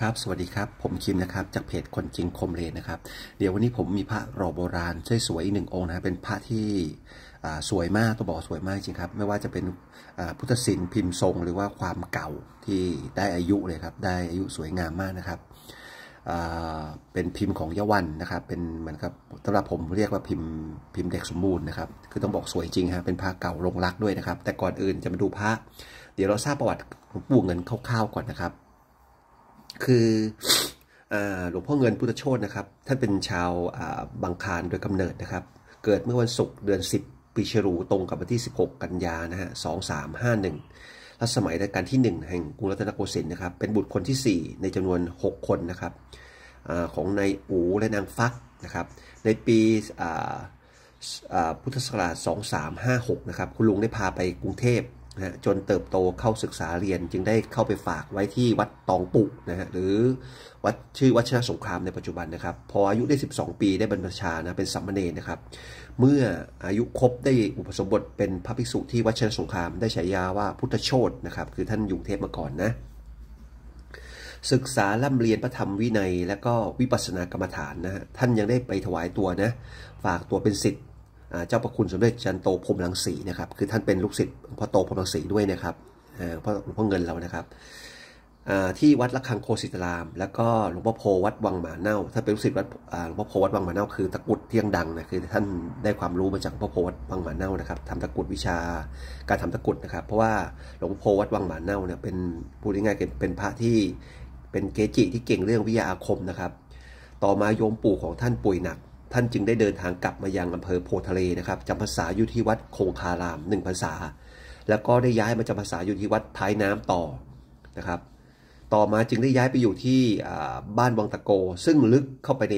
ครับ สวัสดีครับ ผมคิมนะครับ จากเพจคนจริงคมเลนนะครับ เดี๋ยววันนี้ผมมีพระรอโบราณสวยๆอีกหนึ่งองค์นะเป็นพระที่สวยมากตับอกสวยมากจริงครับ ไม่ว่าจะเป็นพุทธศิลป์พิมพ์ทรงหรือว่าความเก่าที่ได้อายุเลยครับ ได้อายุสวยงามมากนะครับ เป็นพิมพ์ของยะวันนะครับ เป็นเหมือนกับสำหรับผมเรียกว่าพิมพ์พิมพ์เด็กสมบูรณ์นะครับ คือต้องบอกสวยจริงฮะ เป็นพระเก่าลงรักด้วยนะครับ แต่ก่อนอื่นจะมาดูพระ เดี๋ยวเราทราบประวัติปู่เงินคร่าวๆก่อนนะครับคือหลวงพ่อเงินพุทธโชตนะครับท่านเป็นชาวบังคารโดยกำเนิดนะครับเกิดเมื่อวันศุกร์เดือน 10 ปีฉลูตรงกับวันที่ 16 กันยานะฮะสองสามห้าหนึ่งรัสมัยรัชกาลที่1แห่งกรุงรัตนโกสินทร์นะครับเป็นบุตรคนที่ 4 ในจำนวน 6 คนนะครับอของนายอูและนางฟักนะครับในปีพุทธศักราช 2356นะครับคุณลุงได้พาไปกรุงเทพจนเติบโตเข้าศึกษาเรียนจึงได้เข้าไปฝากไว้ที่วัดตองปุนะฮะหรือ วัดชื่อวัชนะสงครามในปัจจุบันนะครับ พออายุได้ 12 ปีได้บรรพชานะเป็นสัมมเนนะครับ เมื่ออายุครบได้อุปสมบทเป็นพระภิกษุที่วัชนะสงครามได้ฉายาว่าพุทธโชตนะครับคือท่านอยู่เทพมาก่อนนะศึกษาล่ำเรียนพระธรรมวินัย และก็วิปัสสนากรรมฐานนะฮะท่านยังได้ไปถวายตัวนะฝากตัวเป็นสิทธิเจ้าประคุณสมเด็จจันโตพรมลังสีนะครับ คือท่านเป็นลูกศิษย์พ่อโตพรมลังสีด้วยนะครับเพ่อะพ่อเงินเรานะครับที่วัดละคังโคสิตราม แล้วก็หลวงพ่อโพวัดวังหมาเน่าถ้าเป็นลูกศิษย์วัดหลวงพ่อโพวัดวังหมาเน่าคือตะกุดเที่ยงดังนะคือท่านได้ความรู้มาจากหลวงพ่อโพวัดวังหมาเน่านะครับทำตะกุดวิชาการทำตะกุดนะครับ เพราะว่าหลวงพ่อโพวัดวังหมาเน่าเนี่ยเป็นพูดง่ายๆเป็นพระที่เป็นเกจิที่เก่งเรื่องวิทยาอาคมนะครับ ต่อมาโยมปู่ของท่านป่วยหนักท่านจึงได้เดินทางกลับมา ยังอำเภอโพทะเลนะครับจำพรรษาอยู่ที่วัดคงคารามหนึ่งพรรษา แล้วก็ได้ย้ายมาจำพรรษาอยู่ที่วัดท้ายน้ำต่อนะครับต่อมาจึงได้ย้ายไปอยู่ที่บ้านวังตะโก ซึ่งลึกเข้าไปใน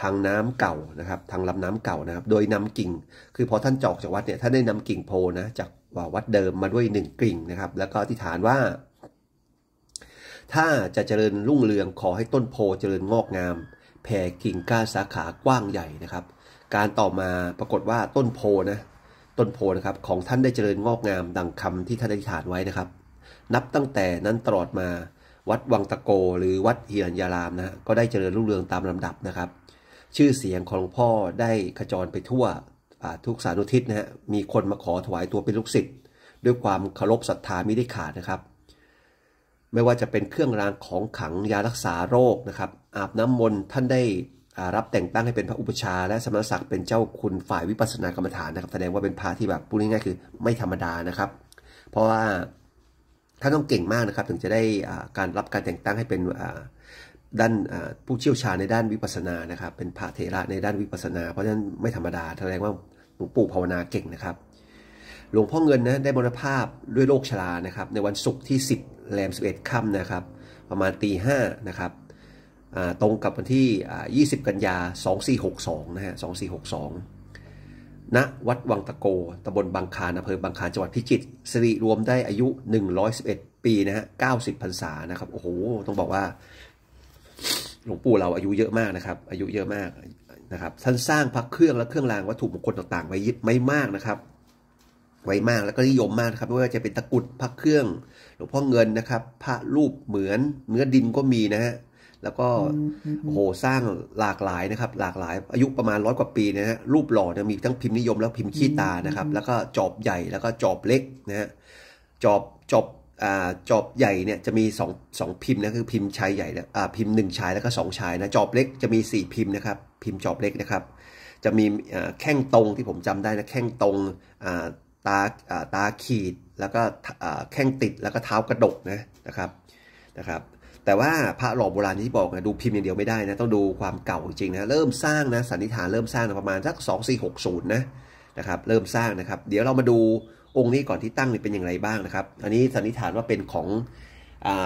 ทางน้ำเก่านะครับทางลำน้ำเก่านะครับโดยนำกิ่งคือพอท่านจอกจากวัดเนี่ยท่านได้นำกิ่งโพนะจากวัดเดิมมาด้วยหนึ่งกิ่งนะครับแล้วก็อธิษฐานว่า ถ้าจะเจริญรุ่งเรืองขอให้ต้นโพเจริญงอกงามแผ่กิ่งก้านสาขากว้างใหญ่นะครับ การต่อมาปรากฏว่าต้นโพนะต้นโพนะครับ ของท่านได้เจริญงอกงามดังคำที่ท่านได้ฐานไว้นะครับ นับตั้งแต่นั้นตลอดมาวัดวังตะโกหรือวัดเฮียนยารามนะก็ได้เจริญรุ่งเรืองตามลำดับนะครับ ชื่อเสียงของหลวงพ่อได้ขจรไปทั่วทุกสารุทิศนะฮะมีคนมาขอถวายตัวเป็นลูกศิษย์ด้วยความเคารพศรัทธาไม่ได้ขาดนะครับ ไม่ว่าจะเป็นเครื่องรางของขังยารักษาโรคนะครับอาบน้ำมนต์ท่านได้รับแต่งตั้งให้เป็นพระอุปชาและสมณศักดิ์เป็นเจ้าคุณฝ่ายวิปัสสนากรรมฐานนะครับแสดงว่าเป็นพระที่แบบพูดง่ายๆคือไม่ธรรมดานะครับ เพราะว่าท่านต้องเก่งมากนะครับ ถึงจะได้การรับการแต่งตั้งให้เป็นด้านผู้เชี่ยวชาญในด้านวิปัสสนานะครับเป็นพระเถระในด้านวิปัสสนาเพราะฉะนั้นไม่ธรรมดาแสดงว่าหลวงปู่ภาวนาเก่งนะครับหลวงพ่อเงินนะได้บรรภาพด้วยโรคชรานะครับ ในวันศุกร์ที่ 10แรม11ค่ำนะครับ ประมาณตีห้านะครับตรงกับวันที่ 20 กันยา 2462 นะฮะ2462 ณวัดวังตะโกตำบลบางคานอำเภอบางคาน จังหวัดพิจิตรสิริรวมได้อายุ 111 ปีนะฮะ90 พรรษานะครับ โอ้โห ต้องบอกว่า หลวงปู่เราอายุเยอะมากนะครับ อายุเยอะมากนะครับ ท่านสร้างพระเครื่องและเครื่องรางวัตถุมงคลต่างๆ ไว้ไม่มากนะครับ ไว้มากแล้วก็นิยมมากนะครับไม่ว่าจะเป็นตะกุดพระเครื่องหลวงพ่อเงินนะครับ พระรูปเหมือนเนื้อดินก็มีนะฮะแล้วก็โหสร้างหลากหลายนะครับ หลากหลาย อายุประมาณร้อยกว่าปีนะฮะรูปหล่อเนี่ยมีทั้งพิมพ์นิยมแล้วพิมพ์ขี้ตานะครับ แล้วก็จอบใหญ่แล้วก็จอบเล็กนะฮะจอบจอบอ่าจอบใหญ่เนี่ยจะมีสองสองพิมพ์นะคือพิมพ์ชายใหญ่แอ่าพิมพ์หนึ่งชายแล้วก็สองชายนะจอบเล็กจะมีสี่พิมพ์นะครับ พิมพ์จอบเล็กนะครับ จะมีแข้งตรงที่ผมจำได้นะแข้งตรงอ่าตาอ่าตาขีดแล้วก็แข้งติดแล้วก็เท้ากระดกนะนะครับนะครับแต่ว่าพระหล่อโบราณที่บอกนะดูพิมพ์อย่างเดียวไม่ได้นะ ต้องดูความเก่าจริงนะเริ่มสร้างนะสันนิษฐานเริ่มสร้างประมาณสัก 2460นะนะครับเริ่มสร้างนะครับ เดี๋ยวเรามาดูองค์นี้ก่อนที่ตั้งเป็นอย่างไรบ้างนะครับ อันนี้สันนิษฐานว่าเป็นของ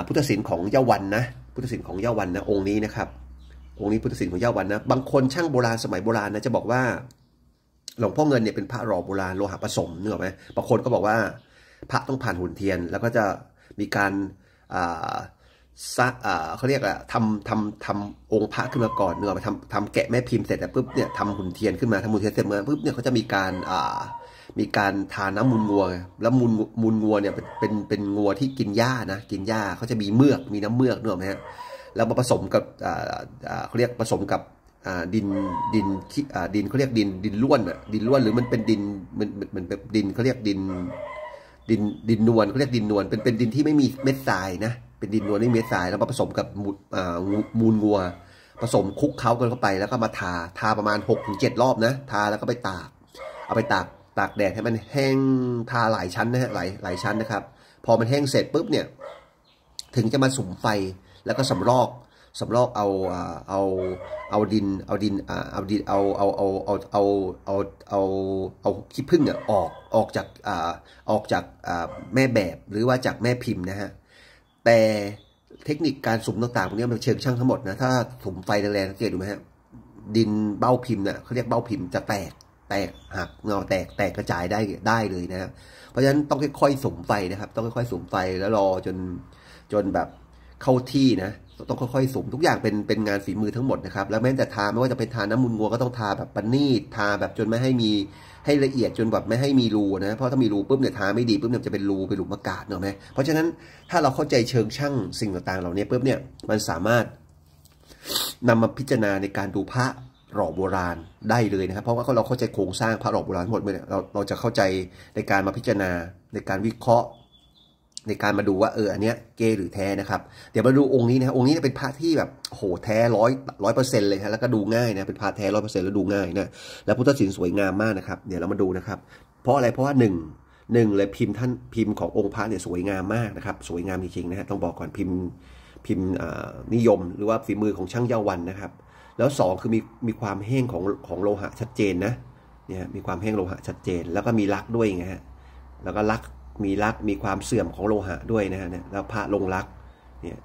พุทธศิลป์ของเยาวันนะพุทธศิลป์ของเยาวันนะองค์นี้นะครับ องค์นี้พุทธศิลป์ของเยาวันนะบางคนช่างโบราณสมัยโบราณนะจะบอกว่า หลวงพ่อเงินเนี่ยเป็นพระหล่อโบราณโลหะผสมเนอไหมบางคนก็บอกว่าพระต้องผ่านหุ่นเทียน แล้วก็จะมีการซกเขาเรียกอะทำทำทำองค์พระขึ้นมาก่อนเนื้อไปทำทำแกะแม่พิมพ์เสร็จแล้วปุ๊บเนี่ยทำหุ่นเทียนขึ้นมาทำหุ่นเทียนเสร็จมาปุ๊บเนี่ยเขาจะมีการอ่ามีการทาน้ำมูลงัวแล้วมูลมูลงัวเนี่ยเป็นเป็นงัวที่กินหญ้านะกินหญ้าเขาจะมีเมือกมีน้ำเมือกนื้อไหมฮะแล้วมาผสมกับเขาเรียกผสมกับดินดินดินเขาเรียกดินดินล้วนอะดินล้วน หรือมันเป็นดินมันมันแบบดินเขาเรียกดินดินดินนวลเขาเรียกดินนวลเป็นเป็นดินที่ไม่มีเม็ดทรายนะเป็นดินนวลที่เม็ดทรายแล้วมาผสมกับมูลงัวผสมคุกเขากันเข้าไป แล้วก็มาทา ทาประมาณ6กถึงเรอบนะทาแล้วก็ไปตาก เอาไปตากตากแดด ให้มันแห้งทาหลายชั้นนะฮะหลายหลายชั้นนะครับ พอมันแห้งเสร็จปุ๊บเนี่ยถึงจะมาสุมไฟแล้วก็สำรอกสำรอกเอาเอาเอาดินเอาดินเอาดินเอาเอาเอาเอาเอาเอาเอาเอาขี้ผึ้งเนี่ยออกออกจากออกจากแม่แบบหรือว่าจากแม่พิมพ์นะฮะแต่เทคนิคการสุ่มต่างๆพวกนี้มันเชิงช่างทั้งหมดนะถ้าสุ่มไฟแรงๆสังเกตดูไหมฮะดินเบ้าพิมพ์นะ่ะเขาเรียกเบ้าพิมพ์จะแตกแตกหักเงาแตกแตกกระจายได้ได้เลยนะครับเพราะฉะนั้นต้องค่อยๆสุ่มไฟนะครับ ต้องค่อยๆสุ่มไฟแล้วรอจนจนแบบเข้าที่นะต้องค่อยๆสุ่มทุกอย่างเป็นเป็นงานฝีมือทั้งหมดนะครับแล้วแม้แต่ทาไม่ว่าจะเป็นทาน้ำมูลงัวก็ต้องทาแบบปนีดทาแบบจนไม่ให้มีให้ละเอียดจนแบบไม่ให้มีรูนะ เพราะถ้ามีรูปุ๊บเนี่ยทาไม่ดีปุ๊บเนี่ยจะเป็นรูเป็นหลุมอากาศเนาะไหมเพราะฉะนั้นถ้าเราเข้าใจเชิงช่างสิ่งต่างๆเหล่านี้ปุ๊บเนี่ยมันสามารถนำมาพิจารณาในการดูพระหล่อโบราณได้เลยนะครับ เพราะว่าเราเข้าใจโครงสร้างพระหล่อโบราณหมดเลยเราเราจะเข้าใจในการมาพิจารณาในการวิเคราะห์ในการมาดูว่าเอออันเนี้ยเกหรือแท้นะครับ เดี๋ยวมาดูองค์นี้นะองค์นี้เป็นพระที่แบบโหแท้ร้อยร้อยเปอร์เซ็นต์เลยฮะแล้วก็ดูง่ายนะเป็นพระแท้ร้อยเปอร์เซ็นต์แล้วดูง่ายนะแล้วพุทธศิลป์สวยงามมากนะครับ เดี๋ยวเรามาดูนะครับ เพราะอะไรเพราะว่าหนึ่งหนึ่งเลยพิมพ์ท่านพิมพ์ขององค์พระเนี่ยสวยงามมากนะครับ สวยงามจริงๆนะฮะต้องบอกก่อนพิมพ์พิมพ์นิยมหรือว่าฝีมือของช่างเยาวันนะครับ แล้วสองคือมีมีความแห้งของของโลหะชัดเจนนะเนี่ยมีความแห้งโลหะชัดเจน แล้วก็มีลักด้วยไงฮะแล้วก็ลักมีลักมีความเสื่อมของโลหะด้วยนะฮะเนี่ยแล้วพระลงลัก เนี่ย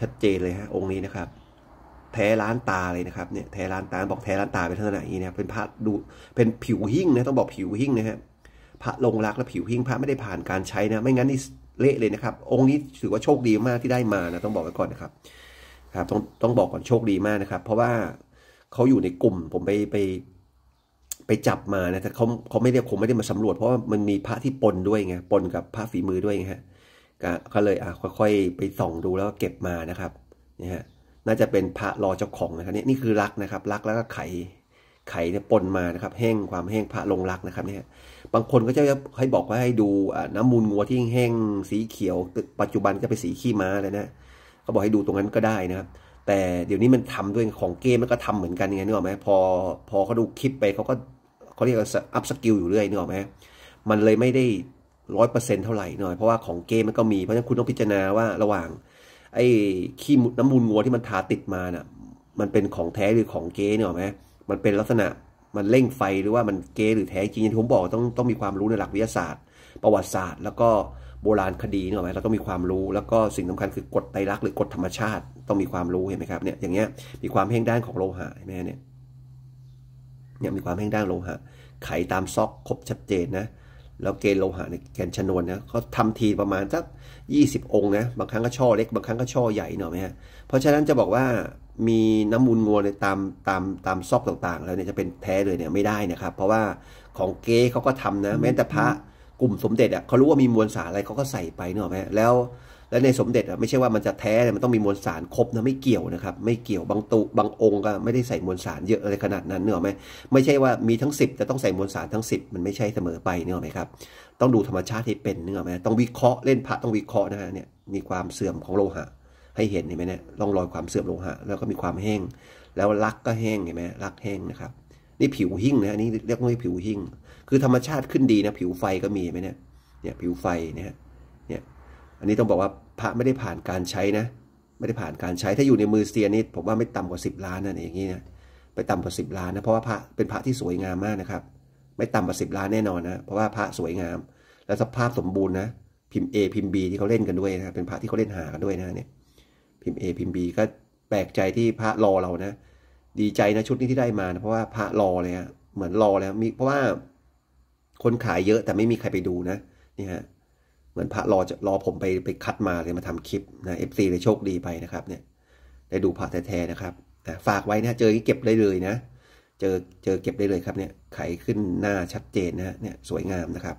ชัดเจนเลยฮะ องค์นี้นะครับ แท้ล้านตาเลยนะครับเนี่ย แท้ล้านตาบอกแท้ล้านตาเป็นท่านณะนี้นเป็นพระดูเป็นผิวหิ้งนะต้องบอกผิวหิ้งนะฮะพระลงรักและผิวหิ้งพระไม่ได้ผ่านการใช้นะไม่งั้นนี่เละเลยนะครับองค์นี้ถือว่าโชคดีมากที่ได้มานะต้องบอกไว้ก่อนนะครับ ครับ ต้องต้องบอกก่อนโชคดีมากนะครับ เพราะว่าเขาอยู่ในกลุ่มผมไปไปไปจับมานะแต่เขาเขาไม่ได้คงไม่ได้มาสำรวจ เพราะว่ามันมีพระที่ปนด้วยไงปนกับพระฝีมือด้วยไงฮะก็เลยอ่ะค่อย ๆ ไปส่องดูแล้วก็เก็บมานะครับนี่ฮะน่าจะเป็นพระรอเจ้าของนะครับนี่นี่คือรักนะครับรักแล้วก็ไขไขเนี่ยปนมานะครับ แห้งความแห้งพระลงรักนะครับ เนี่ย บางคนก็จะให้บอกว่าให้ดูน้ำมูลงัวที่แห้งสีเขียวปัจจุบันก็เป็นสีขี้ม้าแล้วนะเขาบอกให้ดูตรงนั้นก็ได้นะครับ แต่เดี๋ยวนี้มันทำด้วยของเกมมันก็ทำเหมือนกันไงนึกออกไหมพอพอเขาดูคลิปไปเขาก็เขาเรียกอัพสกิลอยู่เรื่อยนึกออกไหมมันเลยไม่ได้ร้อยเปอร์เซ็นต์เท่าไหร่หน่อยเพราะว่าของเกมมันก็มี เพราะฉะนั้นคุณต้องพิจารณาว่าระหว่าง ไอ้ขี้น้ำมูลงัวที่มันทาติดมาน่ะมันเป็นของแท้หรือของเก๊เนี่ยหรอไหมมันเป็นลักษณะมันเร่งไฟหรือว่ามันเก๊หรือแท้ จริงอย่างที่ผมบอกต้องต้องมีความรู้ในหลักวิทยาศาสตร์ ประวัติศาสตร์ แล้วก็โบราณคดีเนี่ยหรอไหมเราต้องมีความรู้แล้วก็สิ่งสาคัญคือกฎไตรลักษณ์หรือกฎธรรมชาติต้องมีความรู้เห็นไหมครับเนี่ยอย่างเงี้ยมีความเพ่งด้านของโลหะแม่เนี่ยเนี่ยมีความแห้งด้างโลหะไขตามซอกครบชัดเจนนะ แล้วเกณฑ์โลหะในแกนชนวนนะเขาทำทีประมาณสัก20 องค์นะบางครั้งก็ช่อเล็กบางครั้งก็ช่อใหญ่หน่อยไหมฮะเพราะฉะนั้นจะบอกว่ามีน้ำมูลงัวในตามตามตามซอกต่างๆ แล้วเนี่ยจะเป็นแท้เลยเนี่ยไม่ได้นะครับ เพราะว่าของเก๊เขาก็ทำนะ แม้แต่พระกลุ่มสมเด็จอ่ะเขารู้ว่ามีมวลสารอะไรเขาก็ใส่ไปเนอะแม่แล้วและในสมเด็จอ่ะไม่ใช่ว่ามันจะแท้ มันต้องมีมวลสารครบนะไม่เกี่ยวนะครับไม่เกี่ยวบางตุบางองค์ก็ไม่ได้ใส่มวลสารเยอะอะไรขนาดนั้นเนอะไหมไม่ใช่ว่ามีทั้ง 10 จะต้องใส่มวลสารทั้ง10มันไม่ใช่เสมอไปเนอะไหมครับต้องดูธรรมชาติที่เป็นเนอะไหมต้องวิเคราะห์เล่นพระต้องวิเคราะห์นะฮะเนี่ยมีความเสื่อมของโลหะให้เห็นเห็นไหมเนี่ยร่องรอยความเสื่อมโลหะแล้วก็มีความแห้งแล้วลักก็แห้งเห็นไหมลักแห้งนะครับนี่ผิวหิ้งนะนี่เรียกว่าผิวหิ้งคือธรรมชาติขึ้นดีนะผิวไฟก็มีไหมเนี่ยเนี่ยผิวไฟนี่ยอันนี้ต้องบอกว่าพระไม่ได้ผ่านการใช้นะ ไม่ได้ผ่านการใช้ ถ้าอยู่ในมือเซียนนี่ผมว่าไม่ต่ำกว่า 10 ล้านนะอย่างนี้นะไปต่ำกว่า10ล้านนะเพราะว่าพระเป็นพระที่สวยงามมากนะครับ ไม่ต่ำกว่า10ล้านแน่นอนนะเพราะว่าพระสวยงาม และสภาพสมบูรณ์นะพิมพ์ A พิมพ์ B ที่เขาเล่นกันด้วยนะเป็นพระที่เขาเล่นหากันด้วยนะเนี่ย พิมพ์ A พิมพ์ B ก็แปลกใจที่พระรอเรานะดีใจนะชุดนี้ที่ได้มานะเพราะว่าพระรอเลยฮะเหมือนรอแล้วมีเพราะว่าคนขายเยอะแต่ไม่มีใครไปดูนะนี่ฮะเหมือนพระรอจะรอผมไปไปคัดมาเลยมาทำคลิปนะเอฟซีเลยโชคดีไปนะครับ เนี่ย ได้ดูพระแท้ๆนะครับนะฝากไว้นะเจอเก็บได้เลยนะ เจอเจอเก็บได้เลยครับ เนี่ย ไขขึ้นหน้าชัดเจนนะเนี่ยสวยงามนะครับ